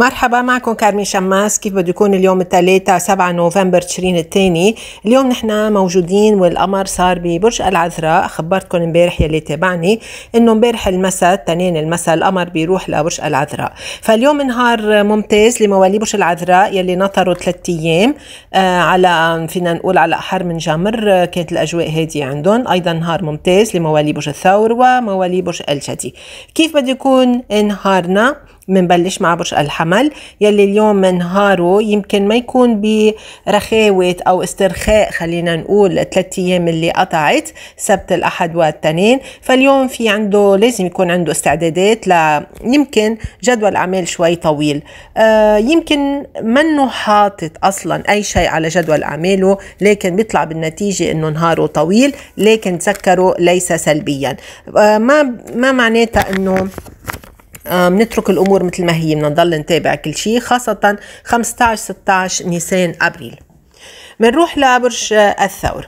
مرحبا معكم كارمين شماس كيف بده يكون اليوم الثلاثاء 7 نوفمبر تشرين الثاني اليوم نحن موجودين والقمر صار ببرج العذراء خبرتكم امبارح يلي تابعني انه امبارح المساء تنين المساء القمر بيروح لبرج العذراء فاليوم نهار ممتاز لموالي برج العذراء يلي نطروا ثلاث ايام آه، على فينا نقول على احر من جمر آه، كانت الاجواء هاديه عندهم ايضا نهار ممتاز لموالي برج الثور وموالي برج الجدي كيف بده يكون نهارنا منبلش مع برج الحمل يلي اليوم منهاره يمكن ما يكون برخاوة أو استرخاء خلينا نقول ثلاثة أيام اللي قطعت سبت الأحد والتنين فاليوم في عنده لازم يكون عنده استعدادات ل يمكن جدول أعمال شوي طويل آه يمكن منه حاطط أصلا أي شيء على جدول أعماله لكن بيطلع بالنتيجة إنه نهاره طويل لكن تذكروا ليس سلبيا آه ما ما معناتها إنه بنترك الامور مثل ما هي بدنا نضل نتابع كل شيء خاصه 15 16 نيسان ابريل بنروح لبرج الثور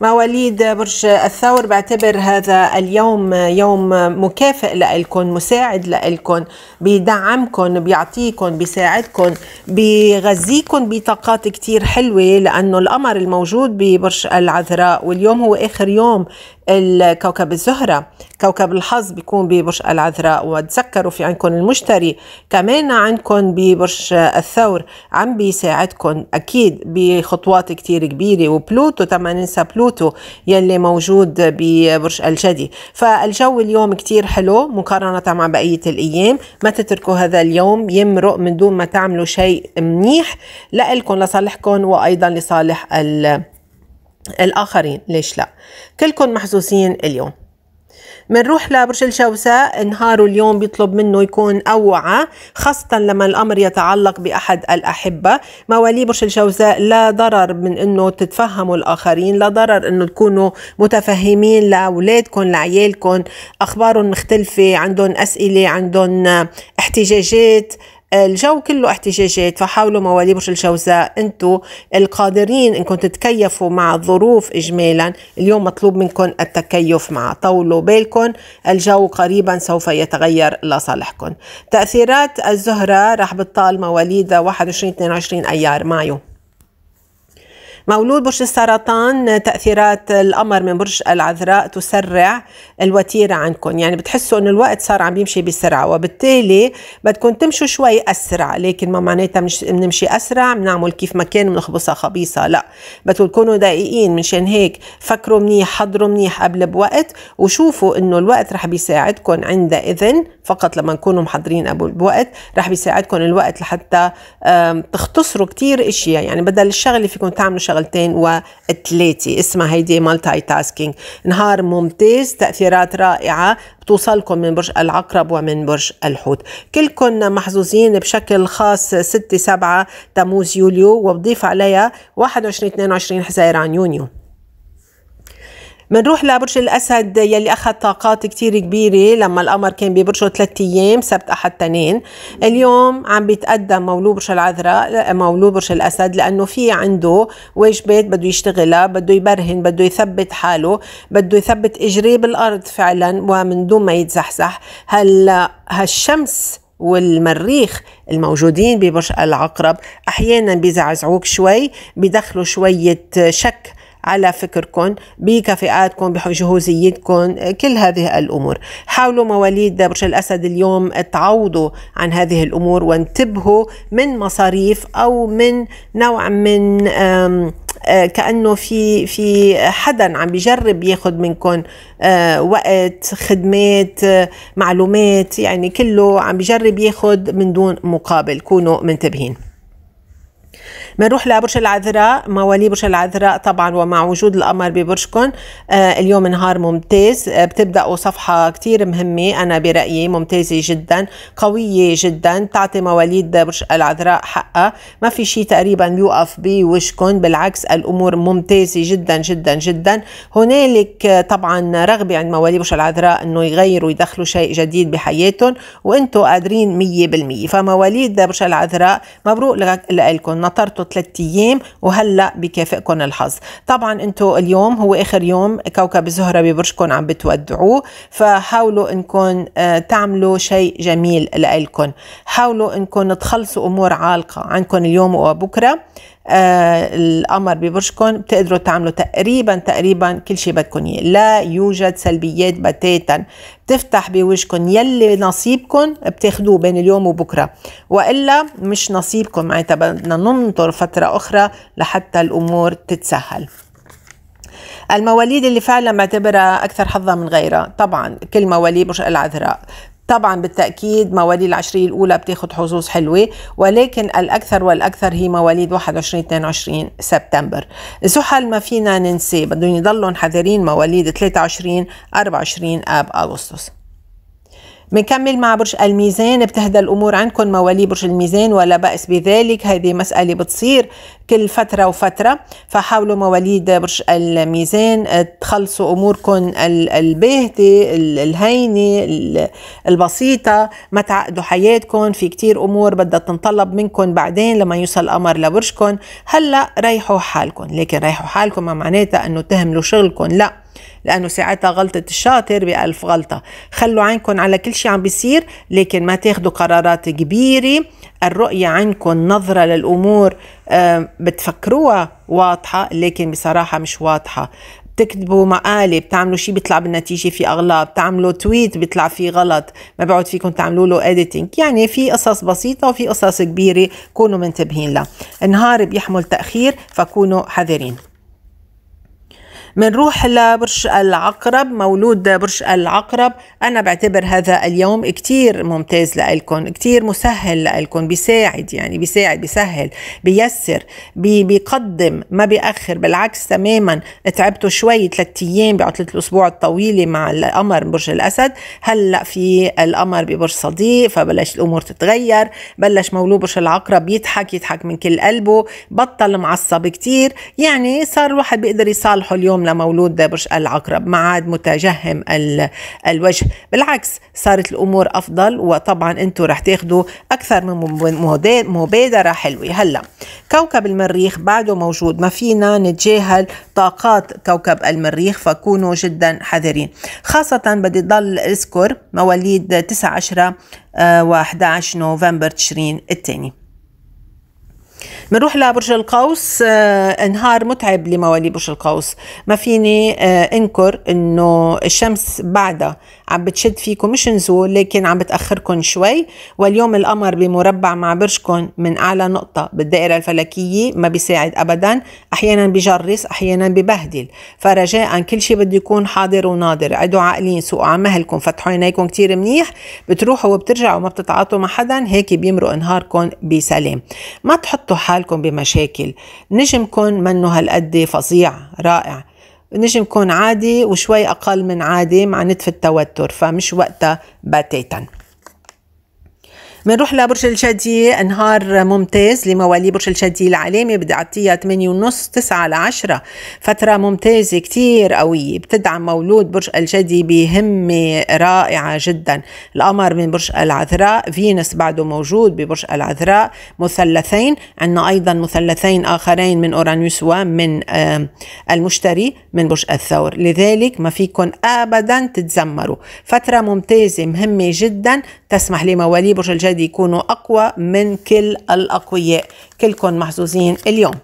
مواليد برج الثور بعتبر هذا اليوم يوم مكافئ لإلكم مساعد لإلكم بيدعمكم بيعطيكم بيساعدكم بيغذيكم بطاقات كتير حلوة لأنه القمر الموجود ببرج العذراء واليوم هو آخر يوم الكوكب الزهرة كوكب الحظ بيكون ببرج العذراء وتذكروا في عندكم المشتري كمان عندكم ببرج الثور عم بيساعدكم أكيد بخطوات كتير كبيرة وبلوتو تما ننسى بلوتو بلوتو يلي موجود ببرج الجدي فالجو اليوم كتير حلو مقارنة مع بقية الأيام ما تتركوا هذا اليوم يمرق من دون ما تعملوا شيء منيح لإلكم لصالحكم وأيضا لصالح الآخرين ليش لا كلكم محظوظين اليوم منروح لبرج الجوزاء نهاره اليوم بيطلب منه يكون أوعى خاصة لما الأمر يتعلق بأحد الأحبة موالي برج الجوزاء لا ضرر من أنه تتفهموا الآخرين لا ضرر أنه تكونوا متفهمين لأولادكم لعيالكم أخبارهم مختلفة عندهم أسئلة عندهم احتجاجات الجو كله احتجاجات فحاولوا موالي برج الجوزاء انتم القادرين انكم تتكيفوا مع الظروف اجمالا اليوم مطلوب منكم التكيف مع طولوا بالكم الجو قريبا سوف يتغير لصالحكم تاثيرات الزهره راح بتطال مواليد 21 22 ايار مايو مولود برج السرطان تأثيرات القمر من برج العذراء تسرع الوتيرة عندكم يعني بتحسوا أن الوقت صار عم يمشي بسرعة وبالتالي بدكم تمشوا شوي أسرع لكن ما معناتها بنمشي أسرع بنعمل كيف ما كان بنخبصها خبيصة لا بدكم تكونوا دقيقين منشان هيك فكروا منيح حضروا منيح قبل بوقت وشوفوا أنه الوقت رح بيساعدكم عند إذن فقط لما نكونوا محضرين قبل بوقت رح بيساعدكم الوقت لحتى تختصروا كتير اشياء يعني بدل الشغله فيكم تعملوا شغل شغلتين وثلاثة اسمها هيدي مالتي تاسكينج نهار ممتاز تأثيرات رائعة بتوصلكم من برج العقرب ومن برج الحوت كلكم محظوظين بشكل خاص 6 7 تموز يوليو وبضيف عليها 21 22 حزيران يونيو منروح لبرج الاسد يلي اخذ طاقات كتير كبيره لما القمر كان ببرجه ثلاث ايام سبت احد تنين اليوم عم بيتقدم مولود برج العذراء مولود برج الاسد لانه في عنده واجبات بده يشتغلها بده يبرهن بده يثبت حاله بده يثبت اجريه بالارض فعلا ومن دون ما يتزحزح هلا هالشمس والمريخ الموجودين ببرج العقرب احيانا بيزعزعوك شوي بيدخلوا شويه شك على فكركم بكفاءاتكم بجهوزيتكم كل هذه الأمور حاولوا مواليد برج الأسد اليوم تعوضوا عن هذه الأمور وانتبهوا من مصاريف أو من نوع من آه، كانه في في حدا عم بيجرب ياخذ منكم آه، وقت خدمات آه، معلومات يعني كله عم بيجرب ياخذ من دون مقابل كونوا منتبهين بنروح لبرج العذراء مواليد برج العذراء طبعا ومع وجود القمر ببرجكم آه، اليوم نهار ممتاز آه، بتبداوا صفحه كثير مهمه انا برايي ممتازه جدا قويه جدا تعطي مواليد برج العذراء حقها ما في شيء تقريبا بيوقف بوشكم بالعكس الامور ممتازه جدا جدا جدا هنالك آه، طبعا رغبه عند مواليد برج العذراء انه يغيروا يدخلوا شيء جديد بحياتهم وانتم قادرين 100% فمواليد برج العذراء مبروك لكم نطرتوا تعطوا ثلاثة أيام وهلأ بكافئكم الحظ طبعا أنتم اليوم هو آخر يوم كوكب الزهرة ببرجكم عم بتودعوه فحاولوا أنكم آه، تعملوا شيء جميل لكم حاولوا أنكم تخلصوا أمور عالقة عندكم اليوم وبكرة آه، القمر ببرجكم بتقدروا تعملوا تقريبا تقريبا كل شيء بدكم اياه لا يوجد سلبيات بتاتا بتفتح بوجهكم يلي نصيبكم بتاخدوه بين اليوم وبكره والا مش نصيبكم معناتها بدنا ننطر فتره اخرى لحتى الامور تتسهل المواليد اللي فعلا بعتبرها اكثر حظا من غيرها طبعا كل مواليد برج العذراء طبعا بالتأكيد مواليد العشرية الأولى بتاخد حظوظ حلوة ولكن الأكثر والأكثر هي مواليد 21 22 سبتمبر زحل ما فينا ننسى بدهم يضلوا حذرين مواليد 23 24 آب أغسطس بنكمل مع برج الميزان بتهدى الامور عندكم موالي برج الميزان ولا باس بذلك هذه مساله بتصير كل فتره وفتره فحاولوا مواليد برج الميزان آه، تخلصوا اموركم الباهته الهينه البسيطه ما تعقدوا حياتكم في كتير امور بدها تنطلب منكم بعدين لما يوصل القمر لبرجكم هلا ريحوا حالكم لكن ريحوا حالكم ما معناتها انه تهملوا شغلكم لا لأنه ساعتها غلطة الشاطر بألف غلطة خلوا عينكم على كل شيء عم بيصير لكن ما تاخدوا قرارات كبيرة الرؤية عندكم نظرة للأمور آه، بتفكروها واضحة لكن بصراحة مش واضحة بتكتبوا مقالة بتعملوا شيء بيطلع بالنتيجة في أغلاط بتعملوا تويت بيطلع فيه غلط ما بعود فيكم تعملوا له editing. يعني في قصص بسيطة وفي قصص كبيرة كونوا منتبهين لها النهار بيحمل تأخير فكونوا حذرين منروح لبرج العقرب مولود برج العقرب أنا بعتبر هذا اليوم كتير ممتاز لإلكم كتير مسهل لإلكم بيساعد يعني بيساعد بيسهل بيسر بي بيقدم ما بيأخر بالعكس تماما تعبتوا شوي ثلاثة أيام بعطلة الأسبوع الطويلة مع القمر برج الأسد هلأ في القمر ببرج صديق فبلش الأمور تتغير بلش مولود برج العقرب يضحك يضحك من كل قلبه بطل معصب كتير يعني صار الواحد بيقدر يصالحه اليوم لمولود برج العقرب ما عاد متجهم الوجه بالعكس صارت الامور افضل وطبعا انتم رح تاخذوا اكثر من مبادره حلوه هلا كوكب المريخ بعده موجود ما فينا نتجاهل طاقات كوكب المريخ فكونوا جدا حذرين خاصه بدي ضل اذكر مواليد 9 10 و11 نوفمبر تشرين الثاني بنروح لبرج القوس آه، نهار متعب لمواليد برج القوس ما فيني آه، انكر انه الشمس بعدها عم بتشد فيكم مش نزول لكن عم بتاخركم شوي واليوم القمر بمربع مع برجكم من اعلى نقطه بالدائره الفلكيه ما بيساعد ابدا احيانا بجرس احيانا ببهدل فرجاء كل شيء بده يكون حاضر وناظر عدوا عاقلين سوقوا على مهلكم فتحوا عينيكم كثير منيح بتروحوا وبترجعوا ما بتتعاطوا مع حدا هيك بيمرق نهاركم بسلام ما تحطوا حد حالكم بمشاكل نجمكم منه هالقد فظيع رائع نجم كون عادي وشوي أقل من عادي مع نتف التوتر فمش وقتها بتاتا بنروح لبرج الجدي نهار ممتاز لموالي برج الجدي العلامة بدي أعطيها 8 ونص 9 ل 10 فترة ممتازة كتير قوية بتدعم مولود برج الجدي بهمة رائعة جدا القمر من برج العذراء فينس بعده موجود ببرج العذراء مثلثين عندنا أيضا مثلثين آخرين من أورانيوس ومن المشتري من برج الثور لذلك ما فيكن أبدا تتزمروا فترة ممتازة مهمة جدا تسمح لموالي برج الجدي الاولاد يكونوا اقوى من كل الاقوياء كلكم محظوظين اليوم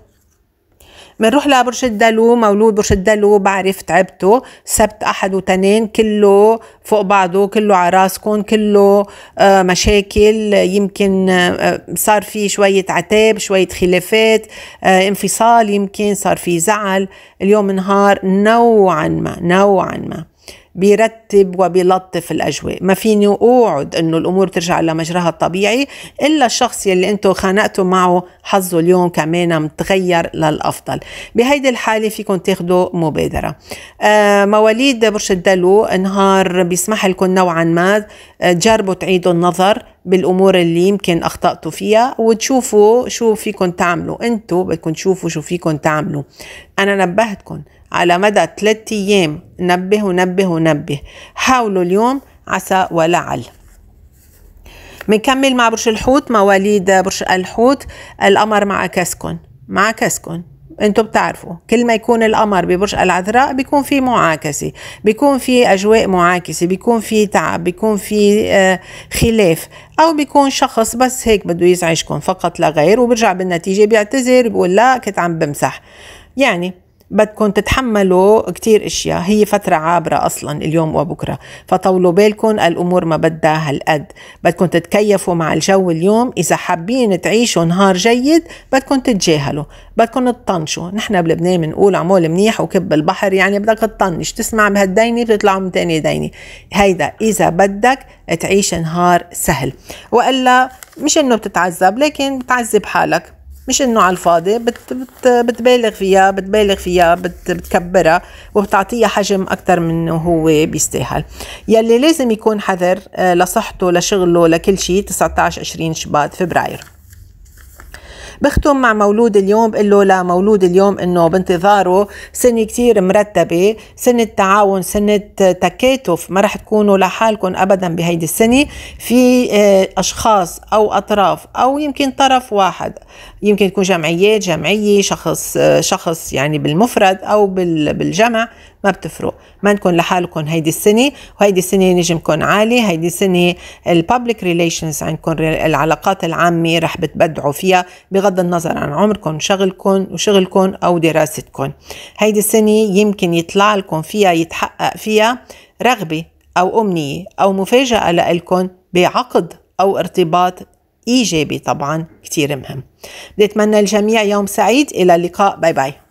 بنروح لبرج الدلو مولود برج الدلو بعرف تعبته سبت احد وتنين كله فوق بعضه كله على راسكم كله آه، مشاكل يمكن آه، صار في شويه عتاب شويه خلافات آه، انفصال يمكن صار في زعل اليوم نهار نوعا ما نوعا ما بيرتب وبيلطف الاجواء ما فيني اوعد انه الامور ترجع لمجراها الطبيعي الا الشخص يلي انتم خانقتوا معه حظه اليوم كمان متغير للافضل بهيدي الحاله فيكم تاخذوا مبادره آه مواليد برج الدلو نهار بيسمح لكم نوعا ما آه، تجربوا تعيدوا النظر بالامور اللي يمكن اخطاتوا فيها وتشوفوا شو فيكم تعملوا انتم بدكم تشوفوا شو فيكم تعملوا انا نبهتكم على مدى ثلاثة أيام نبه ونبه ونبه حاولوا اليوم عسى ولعل منكمل مع برج الحوت مواليد برج الحوت القمر مع كسكن مع كسكن انتم بتعرفوا كل ما يكون القمر ببرج العذراء بيكون في معاكسه بيكون في اجواء معاكسه بيكون في تعب بيكون في آه، خلاف او بيكون شخص بس هيك بده يزعجكم فقط لا غير وبرجع بالنتيجه بيعتذر بيقول لا كنت عم بمسح يعني بدكم تتحملوا كتير اشياء هي فترة عابرة اصلا اليوم وبكرة فطولوا بالكم الامور ما بدها هالقد بدكم تتكيفوا مع الجو اليوم اذا حابين تعيشوا نهار جيد بدكم تتجاهلوا بدكم تطنشوا نحن بلبنان بنقول عمول منيح وكب البحر يعني بدك تطنش تسمع بهالدينة بتطلع من تاني دينة هيدا اذا بدك تعيش نهار سهل والا مش انه بتتعذب لكن بتعذب حالك مش انه على الفاضي بت بت بتبالغ فيها بتبالغ فيها بت بتكبرها وبتعطيها حجم اكثر من هو بيستاهل يلي لازم يكون حذر آه، لصحته لشغله لكل شيء 19 20 شباط فبراير بختم مع مولود اليوم بقول له لمولود اليوم انه بانتظاره سنه كثير مرتبه سنه تعاون سنه تكاتف ما رح تكونوا لحالكم ابدا بهيدي السنه في آه، اشخاص او اطراف او يمكن طرف واحد يمكن تكون جمعيات جمعيه شخص آه، شخص يعني بالمفرد او بالجمع ما بتفرق ما نكون لحالكم هيدي السنه وهيدي السنه نجمكم عالي هيدي السنه الببليك ريليشنز عندكم العلاقات العامه رح بتبدعوا فيها بغض النظر عن عمركم شغلكم وشغلكم او دراستكم هيدي السنه يمكن يطلع لكم فيها يتحقق فيها رغبه او امنيه او مفاجاه لإلكم بعقد او ارتباط ايجابي طبعا كتير مهم بدي الجميع يوم سعيد الى اللقاء باي باي